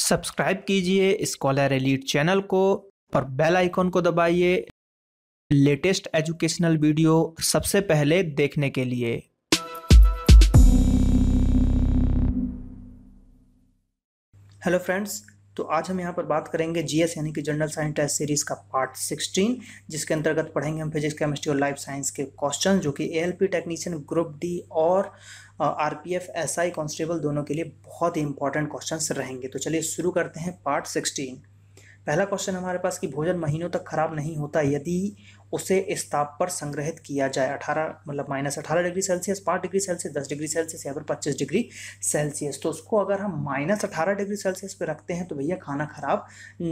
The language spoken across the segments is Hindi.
सब्सक्राइब कीजिए स्कॉलर एलीट चैनल को और बेल आइकॉन को दबाइए लेटेस्ट एजुकेशनल वीडियो सबसे पहले देखने के लिए हेलो फ्रेंड्स तो आज हम यहाँ पर बात करेंगे जीएस यानी कि जनरल साइंस टेस्ट सीरीज का पार्ट 16 जिसके अंतर्गत पढ़ेंगे हम फिजिक्स केमिस्ट्री और लाइफ साइंस के क्वेश्चन जो कि एएलपी टेक्नीशियन ग्रुप डी और आरपीएफ एसआई कांस्टेबल दोनों के लिए बहुत ही इंपॉर्टेंट क्वेश्चन रहेंगे तो चलिए शुरू करते हैं पार्ट सिक्सटीन पहला क्वेश्चन हमारे पास कि भोजन महीनों तक खराब नहीं होता यदि उसे इस ताप पर संग्रहित किया जाए अठारह मतलब माइनस अठारह डिग्री सेल्सियस पाँच डिग्री सेल्सियस दस डिग्री सेल्सियस या फिर पच्चीस डिग्री सेल्सियस तो उसको अगर हम माइनस अठारह डिग्री सेल्सियस पर रखते हैं तो भैया खाना ख़राब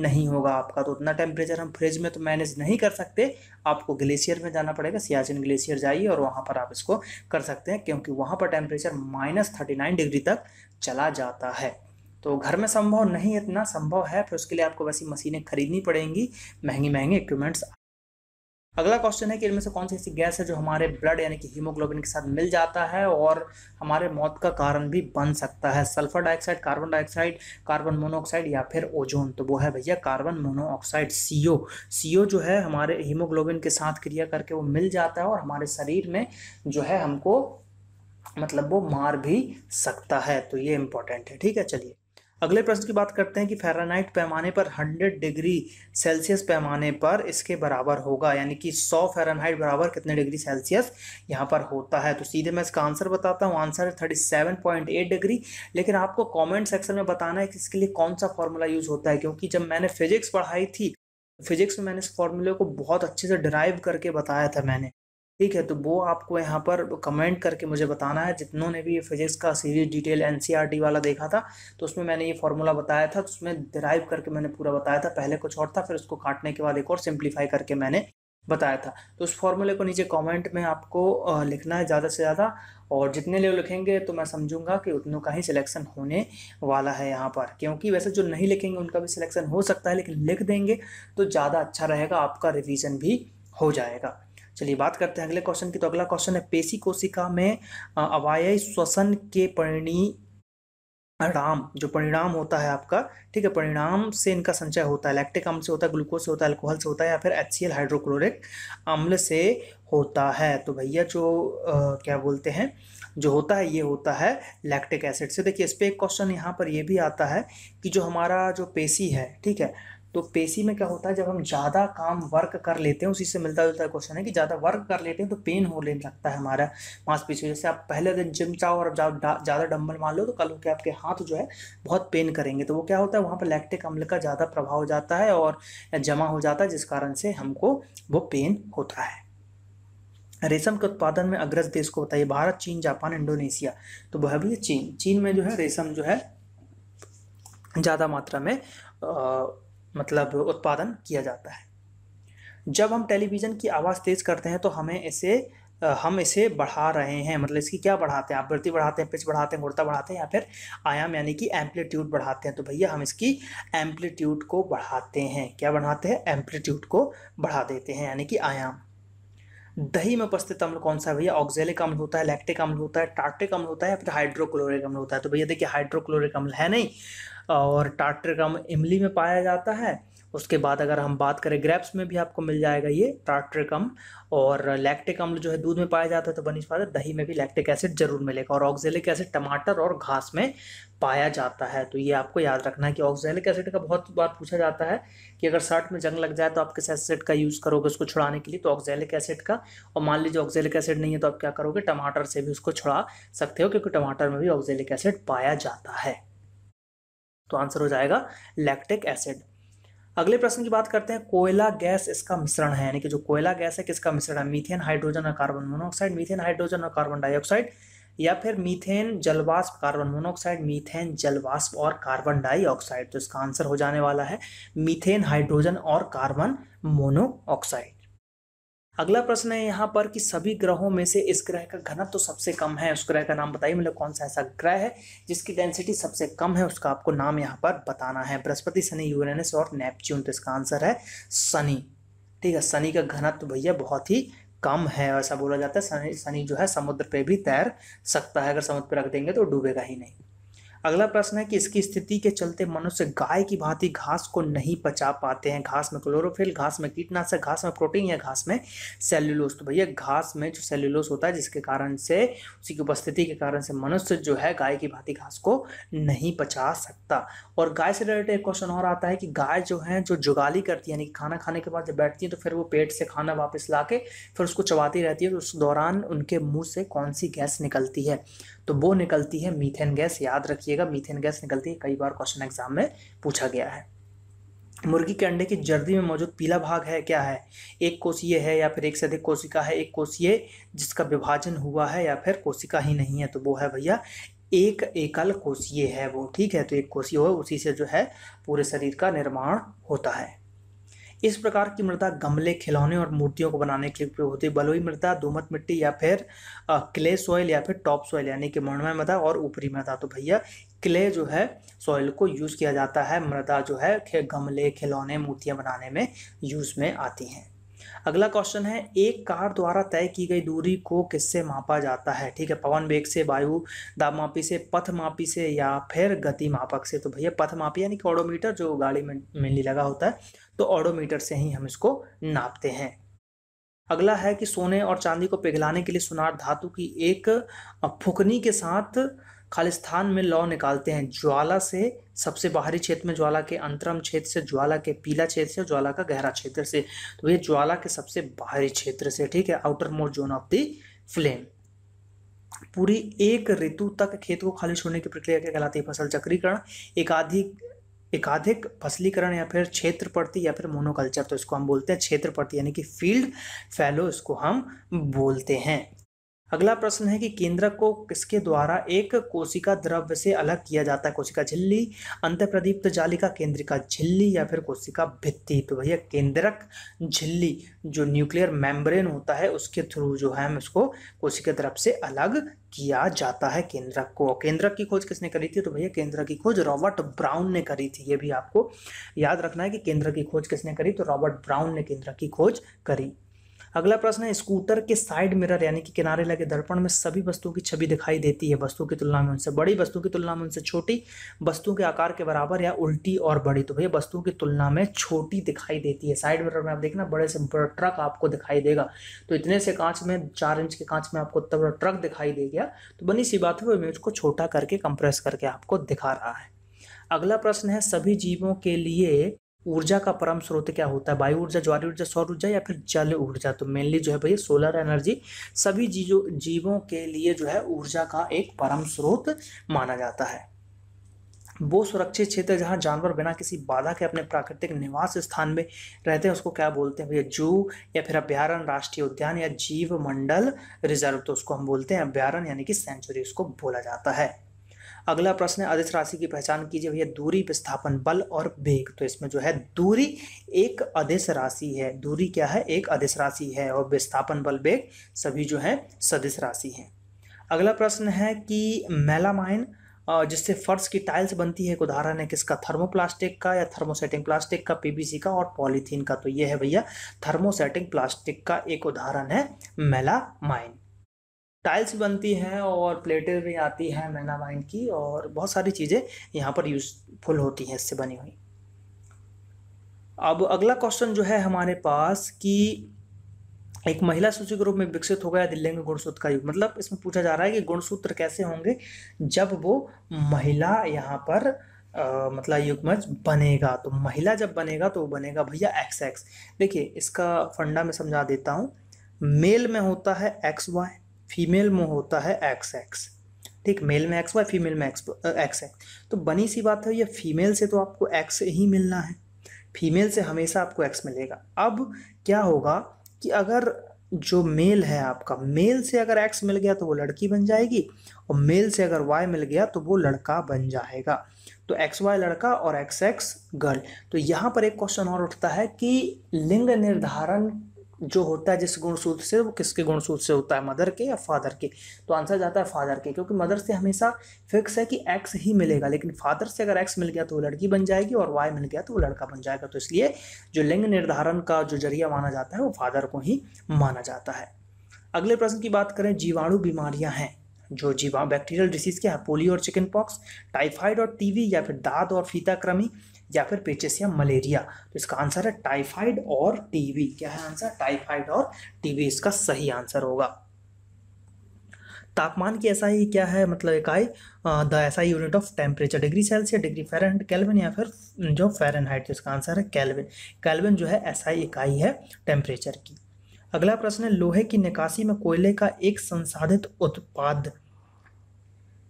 नहीं होगा आपका तो उतना टेम्परेचर हम फ्रिज में तो मैनेज नहीं कर सकते आपको ग्लेशियर में जाना पड़ेगा सियाचिन ग्लेशियर जाइए और वहाँ पर आप इसको कर सकते हैं क्योंकि वहाँ पर temperature minus thirty nine degree तक चला जाता है तो घर में संभव नहीं इतना संभव है फिर उसके लिए आपको वैसी मशीनें खरीदनी पड़ेंगी महंगी महंगी इक्विपमेंट्स अगला क्वेश्चन है कि इनमें से कौन सी ऐसी गैस है जो हमारे ब्लड यानी कि हीमोग्लोबिन के साथ मिल जाता है और हमारे मौत का कारण भी बन सकता है sulphur dioxide carbon dioxide carbon monoxide या फिर ओजोन तो वो है भैया कार्बन मोनोऑक्साइड सीओ सीओ जो है हमारे हीमोग्लोबिन के साथ क्रिया करके वो मिल जाता है और हमारे शरीर में जो है हमको मतलब वो मार भी सकता है तो ये इम्पोर्टेंट है ठीक है चलिए अगले प्रश्न की बात करते हैं कि फेरानाइट पैमाने पर 100 डिग्री सेल्सियस पैमाने पर इसके बराबर होगा यानी कि 100 फेरानाइट बराबर कितने डिग्री सेल्सियस यहाँ पर होता है तो सीधे मैं इसका आंसर बताता हूँ आंसर है 37.8 डिग्री लेकिन आपको कमेंट सेक्शन में बताना है कि इसके लिए कौन सा फॉर्मूला यूज़ होता है क्योंकि जब मैंने फिजिक्स पढ़ाई थी फिजिक्स में मैंने इस फॉर्मूले को बहुत अच्छे से ड्राइव करके बताया था मैंने ठीक है तो वो आपको यहाँ पर कमेंट करके मुझे बताना है जितनों ने भी ये फिजिक्स का सीरीज डिटेल एनसीईआरटी वाला देखा था तो उसमें मैंने ये फॉर्मूला बताया था तो उसमें डिराइव करके मैंने पूरा बताया था पहले कुछ और था फिर उसको काटने के बाद एक और सिंप्लीफाई करके मैंने बताया था तो उस फॉर्मूले को नीचे कमेंट में आपको लिखना है ज़्यादा से ज़्यादा और जितने लोग लिखेंगे तो मैं समझूंगा कि उतनों का ही सिलेक्शन होने वाला है यहाँ पर क्योंकि वैसे जो नहीं लिखेंगे उनका भी सिलेक्शन हो सकता है लेकिन लिख देंगे तो ज़्यादा अच्छा रहेगा आपका रिविजन भी हो जाएगा चलिए बात करते हैं अगले क्वेश्चन की तो अगला क्वेश्चन है पेशी कोशिका में अवायय श्वसन के परिणी राम जो परिणाम होता है आपका ठीक है परिणाम से इनका संचय होता है लैक्टिक अम्ल से होता है ग्लूकोज से होता है अल्कोहल से होता है या फिर एच हाइड्रोक्लोरिक अम्ल से होता है तो भैया जो आ, क्या बोलते हैं जो होता है ये होता है लैक्टिक एसिड से देखिए इस पर एक क्वेश्चन यहाँ पर ये भी आता है कि जो हमारा जो पेशी है ठीक है तो पेशी में क्या होता है जब हम ज़्यादा काम वर्क कर लेते हैं उसी से मिलता जुलता क्वेश्चन है कि ज़्यादा वर्क कर लेते हैं तो पेन होने लगता है हमारा मांसपेशी जैसे आप पहले दिन जिम जाओ और ज़्यादा डम्बल मान लो तो कल होकर आपके हाथ जो है बहुत पेन करेंगे तो वो क्या होता है वहाँ पर लैक्टिक अम्ल का ज़्यादा प्रभाव हो जाता है और जमा हो जाता है जिस कारण से हमको वो पेन होता है रेशम के उत्पादन में अग्रज देश को बताइए भारत चीन जापान इंडोनेशिया तो वह भी चीन चीन में जो है रेशम जो है ज़्यादा मात्रा में मतलब उत्पादन किया जाता है जब हम टेलीविज़न की आवाज़ तेज़ करते हैं तो हमें इसे हम इसे बढ़ा रहे हैं मतलब इसकी क्या बढ़ाते हैं आवृत्ति बढ़ाते हैं पिच बढ़ाते हैं गुड़ता बढ़ाते हैं या फिर आयाम यानी कि एम्पलीट्यूड बढ़ाते हैं तो भैया हम इसकी एम्पलीट्यूड को बढ़ाते हैं क्या बढ़ाते हैं एम्पलीट्यूड को बढ़ा देते हैं यानी कि आयाम दही में उपस्थित अम्ल कौन सा है भैया ऑक्जेलिक अम्ल होता है लैक्टिक अम्ल होता है टार्टिक अम्ल होता है या फिर हाइड्रोक्लोरिक अम्ल होता है तो भैया देखिए हाइड्रोक्लोरिक अम्ल है नहीं और टाटरकम इमली में पाया जाता है उसके बाद अगर हम बात करें ग्रेप्स में भी आपको मिल जाएगा ये टाट्रिकम और लैक्टिक अम्ल जो है दूध में पाया जाता है तो बनी फादर दही में भी लैक्टिक एसिड जरूर मिलेगा और ऑक्जेलिक एसिड टमाटर और घास में पाया जाता है तो ये आपको याद रखना है कि ऑक्जेलिक एसिड का बहुत बार पूछा जाता है कि अगर शर्ट में जंग लग जाए तो आप किस एसिड का यूज़ करोगे उसको छुड़ाने के लिए तो ऑक्जेलिक एसिड का और मान लीजिए ऑक्जेलिक एसिड नहीं है तो आप क्या करोगे टमाटर से भी उसको छुड़ा सकते हो क्योंकि टमाटर में भी ऑक्जेलिक एसिड पाया जाता है तो आंसर हो जाएगा लैक्टिक एसिड अगले प्रश्न की बात करते हैं कोयला गैस इसका मिश्रण है यानी कि जो कोयला गैस है किसका मिश्रण है मीथेन हाइड्रोजन और कार्बन मोनोऑक्साइड मीथेन हाइड्रोजन और कार्बन डाइऑक्साइड या फिर मीथेन जलवाष्प कार्बन मोनोऑक्साइड मीथेन जलवाष्प और कार्बन डाइऑक्साइड तो इसका आंसर हो जाने वाला है मीथेन हाइड्रोजन और कार्बन मोनोऑक्साइड अगला प्रश्न है यहाँ पर कि सभी ग्रहों में से इस ग्रह का घनत्व तो सबसे कम है उस ग्रह का नाम बताइए मतलब कौन सा ऐसा ग्रह है जिसकी डेंसिटी सबसे कम है उसका आपको नाम यहाँ पर बताना है बृहस्पति शनि यूरेनस और नेपच्यून तो इसका आंसर है शनि ठीक है शनि का घनत्व भैया बहुत ही कम है ऐसा बोला जाता है शनि शनि जो है समुद्र पर भी तैर सकता है अगर समुद्र पर रख देंगे तो डूबेगा ही नहीं अगला प्रश्न है कि इसकी स्थिति के चलते मनुष्य गाय की भांति घास को नहीं पचा पाते हैं घास में क्लोरोफिल घास में कीटनाशक घास में प्रोटीन या घास में सेल्युलोस तो भैया घास में जो सेल्युलोस होता है जिसके कारण से उसी की उपस्थिति के कारण से मनुष्य जो है गाय की भांति घास को नहीं पचा सकता और गाय से रिलेटेड एक क्वेश्चन और आता है कि गाय जो है जो जुगाली करती है यानी कि खाना खाने के बाद जब बैठती है तो फिर वो पेट से खाना वापस ला के फिर उसको चबाती रहती है तो उस दौरान उनके मुँह से कौन सी गैस निकलती है तो वो निकलती है मीथेन गैस याद रखिएगा मीथेन गैस निकलती है कई बार क्वेश्चन एग्जाम में पूछा गया है मुर्गी के अंडे की जर्दी में मौजूद पीला भाग है क्या है एक कोशीय है या फिर एक से अधिक कोशिका है एक कोशीय जिसका विभाजन हुआ है या फिर कोशिका ही नहीं है तो वो है भैया एक एकल कोशीय है वो ठीक है तो एक कोशीय हो उसी से जो है पूरे शरीर का निर्माण होता है इस प्रकार की मृदा गमले खिलौने और मूर्तियों को बनाने के लिए उपयोग होती है बलुई मृदा दोमत मिट्टी या फिर क्ले सॉइल या फिर टॉप सॉइल यानी कि मणमय मृदा और ऊपरी मृदा तो भैया क्ले जो है सॉइल को यूज़ किया जाता है मृदा जो है गमले खिलौने मूर्तियाँ बनाने में यूज़ में आती हैं अगला क्वेश्चन है एक कार द्वारा तय की गई दूरी को किससे मापा जाता है ठीक है पवन वेग से वायु दाब मापी से पथ मापी से या फिर गति मापक से तो भैया पथ मापी यानी कि ऑडोमीटर जो गाड़ी में मेनली लगा होता है तो ऑडोमीटर से ही हम इसको नापते हैं अगला है कि सोने और चांदी को पिघलाने के लिए सुनार धातु की एक फुकनी के साथ खालिस्तान में लौ निकालते हैं ज्वाला से सबसे बाहरी क्षेत्र में ज्वाला के अंतरम क्षेत्र से ज्वाला के पीला क्षेत्र से ज्वाला का गहरा क्षेत्र से तो ये ज्वाला के सबसे बाहरी क्षेत्र से ठीक है outer most zone of the flame पूरी एक ऋतु तक खेत को खाली छोड़ने की प्रक्रिया क्या कहलाती है फसल चक्रीकरण एकाधिक एकाधिक फसलीकरण या फिर क्षेत्र प्रति या फिर मोनोकल्चर तो इसको हम बोलते हैं क्षेत्र प्रति यानी कि फील्ड फैलो इसको हम बोलते हैं अगला प्रश्न है कि केंद्रक को किसके द्वारा एक कोशिका द्रव्य से अलग किया जाता है कोशिका झिल्ली अंत प्रदीप्त जालिका केंद्रिका झिल्ली या फिर कोशिका भित्ति तो भैया केंद्रक झिल्ली जो न्यूक्लियर मेम्ब्रेन होता है उसके थ्रू जो है हम इसको कोशिका द्रव्य से अलग किया जाता है केंद्रक को केंद्रक की खोज किसने करी थी तो भैया केंद्रक की खोज रॉबर्ट ब्राउन ने करी थी ये भी आपको याद रखना है कि केंद्र की खोज किसने करी तो रॉबर्ट ब्राउन ने केंद्र की खोज करी अगला प्रश्न है स्कूटर के साइड मिरर यानी कि किनारे लगे दर्पण में सभी वस्तुओं की छवि दिखाई देती है वस्तुओं की तुलना में उनसे बड़ी वस्तुओं की तुलना में उनसे छोटी वस्तु के आकार के बराबर या उल्टी और बड़ी तो भैया वस्तुओं की तुलना में छोटी दिखाई देती है साइड मिरर में आप देखना बड़े से बड़ा ट्रक आपको दिखाई देगा तो इतने से कांच में चार इंच के कांच में आपको तब ट्रक दिखाई दे गया तो बनी सी बात है वो इमेज को छोटा करके कंप्रेस करके आपको दिखा रहा है अगला प्रश्न है सभी जीवों के लिए ऊर्जा का परम स्रोत क्या होता है वायु ऊर्जा ज्वारी ऊर्जा सौर ऊर्जा या फिर जल ऊर्जा तो मेनली जो है भैया सोलर एनर्जी सभी जीवों जीवों के लिए जो है ऊर्जा का एक परम स्रोत माना जाता है वो सुरक्षित क्षेत्र जहाँ जानवर बिना किसी बाधा के अपने प्राकृतिक निवास स्थान में रहते हैं उसको क्या बोलते हैं भैया जू या फिर अभ्यारण राष्ट्रीय उद्यान या जीव मंडल रिजर्व तो उसको हम बोलते हैं अभ्यारण यानी कि सेंचुरी उसको बोला जाता है अगला प्रश्न है अधिस राशि की पहचान कीजिए भैया दूरी विस्थापन बल और वेग तो इसमें जो है दूरी एक अधिस राशि है दूरी क्या है एक अधिस राशि है और विस्थापन बल वेग सभी जो है सदिश राशि है अगला प्रश्न है कि मेलामाइन जिससे फर्श की टाइल्स बनती है एक उदाहरण है किसका थर्मोप्लास्टिक का या थर्मोसेटिंग प्लास्टिक का पीबीसी का और पॉलीथीन का तो ये है भैया थर्मोसेटिंग प्लास्टिक का एक उदाहरण है मेलामाइन टाइल्स बनती हैं और प्लेटें भी आती हैं मैनामाइंड की और बहुत सारी चीज़ें यहाँ पर यूज़फुल होती हैं इससे बनी हुई अब अगला क्वेश्चन जो है हमारे पास कि एक महिला सूची के रूप में विकसित हो गया दिल्ली में गुणसूत्र का युग मतलब इसमें पूछा जा रहा है कि गुणसूत्र कैसे होंगे जब वो महिला यहाँ पर आ, मतलब युगमज बनेगा तो महिला जब बनेगा तो वो बनेगा भैया एक्स एक्स देखिए इसका फंडा मैं समझा देता हूँ मेल में होता है एक्स वाई फीमेल में होता है एक्स एक्स ठीक मेल में एक्स वाई फीमेल में एक्स एक्स एक्स तो बनी सी बात है ये फीमेल से तो आपको एक्स ही मिलना है फीमेल से हमेशा आपको एक्स मिलेगा अब क्या होगा कि अगर जो मेल है आपका मेल से अगर एक्स मिल गया तो वो लड़की बन जाएगी और मेल से अगर वाई मिल गया तो वो लड़का बन जाएगा तो एक्स वाई लड़का और एक्स एक्स गर्ल तो यहाँ पर एक क्वेश्चन और उठता है कि लिंग निर्धारण जो होता है जिस गुणसूत्र से वो किसके गुणसूत्र से होता है मदर के या फादर के तो आंसर जाता है फादर के क्योंकि मदर से हमेशा फिक्स है कि एक्स ही मिलेगा लेकिन फादर से अगर एक्स मिल गया तो वो लड़की बन जाएगी और वाई मिल गया तो वो लड़का बन जाएगा तो इसलिए जो लिंग निर्धारण का जो जरिया माना जाता है वो फादर को ही माना जाता है अगले प्रश्न की बात करें जीवाणु बीमारियाँ हैं जो जीवाणु बैक्टीरियल डिसीज़ क्या है पोलियो और चिकन पॉक्स टाइफाइड और टीवी या फिर दाद और फीताक्रमी या फिर पेचिस या मलेरिया तो इसका आंसर है टाइफाइड और टीवी क्या है आंसर टाइफाइड और टीवी इसका सही आंसर होगा तापमान की ऐसा ही क्या है मतलब इकाई द ऐसा unit of temperature degree Celsius degree Fahrenheit kelvin या फिर जो फ़ारेनहाइट तो इसका आंसर है कैलविन कैलविन जो है ऐसा ही इकाई है टेम्परेचर की अगला प्रश्न है लोहे की निकासी में कोयले का एक संसाधित उत्पाद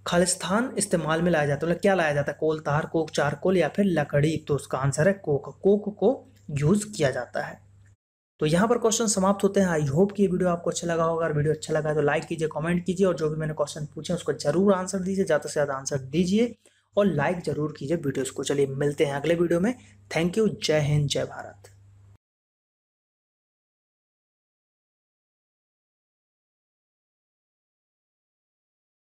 खालिस्तान इस्तेमाल में लाया जाता है मतलब क्या लाया जाता है कोल तार कोक चारकोल या फिर लकड़ी तो उसका आंसर है कोक कोक को यूज़ किया जाता है तो यहाँ पर क्वेश्चन समाप्त होते हैं आई होप कि ये वीडियो आपको अच्छा लगा होगा अगर वीडियो अच्छा लगा है तो लाइक कीजिए कमेंट कीजिए और जो भी मैंने क्वेश्चन पूछे उसको जरूर आंसर दीजिए ज़्यादा से ज़्यादा आंसर दीजिए और लाइक ज़रूर कीजिए वीडियोज़ को चलिए मिलते हैं अगले वीडियो में थैंक यू जय हिंद जय भारत